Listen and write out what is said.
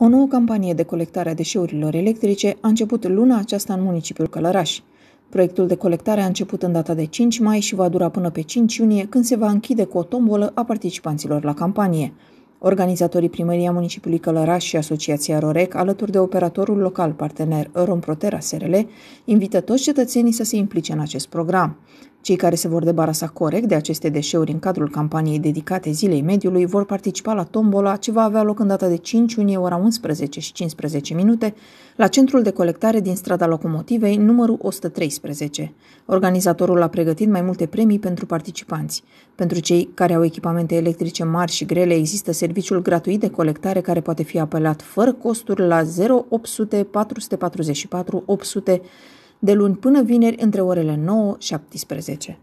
O nouă campanie de colectare a deșeurilor electrice a început luna aceasta în municipiul Călăraș. Proiectul de colectare a început în data de 5 mai și va dura până pe 5 iunie, când se va închide cu o tombolă a participanților la campanie. Organizatorii Primăria Municipiului Călăraș și Asociația Rorec, alături de operatorul local partener Romprotera SRL, invită toți cetățenii să se implice în acest program. Cei care se vor debarasa corect de aceste deșeuri în cadrul campaniei dedicate Zilei Mediului vor participa la tombola ce va avea loc în data de 5 iunie ora 11 și 15 minute la centrul de colectare din strada Locomotivei numărul 113. Organizatorul a pregătit mai multe premii pentru participanți. Pentru cei care au echipamente electrice mari și grele există serviciul gratuit de colectare care poate fi apelat fără costuri la 0800 444 800 de luni până vineri între orele 9 și 17.